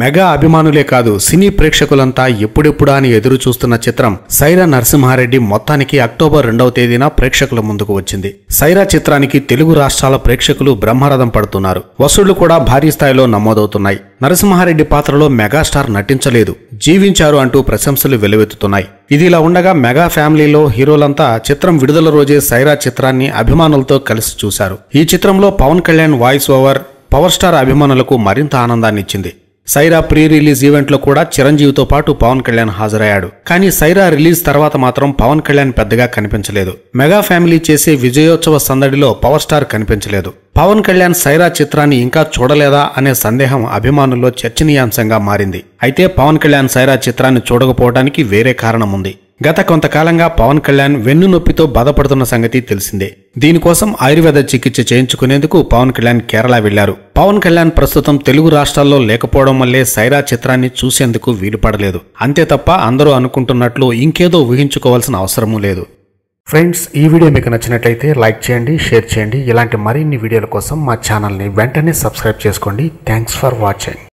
mega అభిమానులే కాదు సినీ ప్రేక్షకులంతా ఎప్పుడెప్పుడా అని ఎదురు చూస్తున్న చిత్రం సైరా నరసింహారెడ్డి మొత్తానికి అక్టోబర్ రెండవ తేదీన ప్రేక్షకుల ముందుకు వచ్చింది సైరా చిత్రానికి తెలుగు రాష్ట్రాల ప్రేక్షకులు బ్రహ్మరథం పడుతున్నారు వసూళ్లు కూడా భారీ స్థాయిలో నమోదవుతున్నాయి నరసింహారెడ్డి పాత్రలో మెగాస్టార్ నటించలేదు జీవించారు అంటూ ప్రశంసలు వెలువెత్తుతున్నాయి ఇదిలా ఉండగా మెగా ఫ్యామిలీలో హీరోలంతా చిత్రం విడుదల రోజే సైరా చిత్రాన్ని అభిమానులతో కలిసి చూశారు ఈ చిత్రంలో Pawan Kalyan voice over power star అభిమానులకు మరింత ఆనందాన్నిచ్చింది సైరా ప్రీ రిలీజ్ ఈవెంట్లో కూడా చిరంజీవితో పాటు పవన్ కళ్యాణ్ హాజరయ్యాడు కానీ సైరా రిలీజ్ తర్వాత మాత్రం పవన్ కళ్యాణ్ పెద్దగా కనిపించలేదు మెగా ఫ్యామిలీ చేసే విజయోత్సవ సందడిలో పవర్ స్టార్ కనిపించలేదు పవన్ కళ్యాణ్ సైరా చిత్రాన్ని ఇంకా చూడలేదా అనే సందేహం అభిమానుల్లో చర్చనీయాంశంగా మారింది అయితే పవన్ కళ్యాణ్ సైరా చిత్రాన్ని చూడకపోవడానికి వేరే కారణం ఉంది గత కొంతకాలంగా పవన్ కళ్యాణ్ వెన్ను నొప్పితో బాధపడుతున్న సంగతి తెలిసిందే దీనికోసం ఆయుర్వేద చికిత్స చేయించుకునేందుకు పవన్ కళ్యాణ్ కేరళ వెళ్లారు పవన్ కళ్యాణ్ ప్రస్తుతం తెలుగు రాష్ట్రాల్లో లేకపోవడం వల్లే సైరా చిత్రాన్ని చూసేందుకు వీలుపడలేదు అంతే తప్ప అందరూ అనుకుంటున్నట్లు ఇంకేదో ఊహించుకోవాల్సిన అవసరమూ లేదు ఫ్రెండ్స్ ఈ వీడియో మీకు నచ్చినట్లయితే లైక్ చేయండి షేర్ చేయండి ఇలాంటి మరిన్ని వీడియోల కోసం మా ఛానల్ని వెంటనే సబ్స్క్రైబ్ చేసుకోండి థ్యాంక్స్ ఫర్ వాచింగ్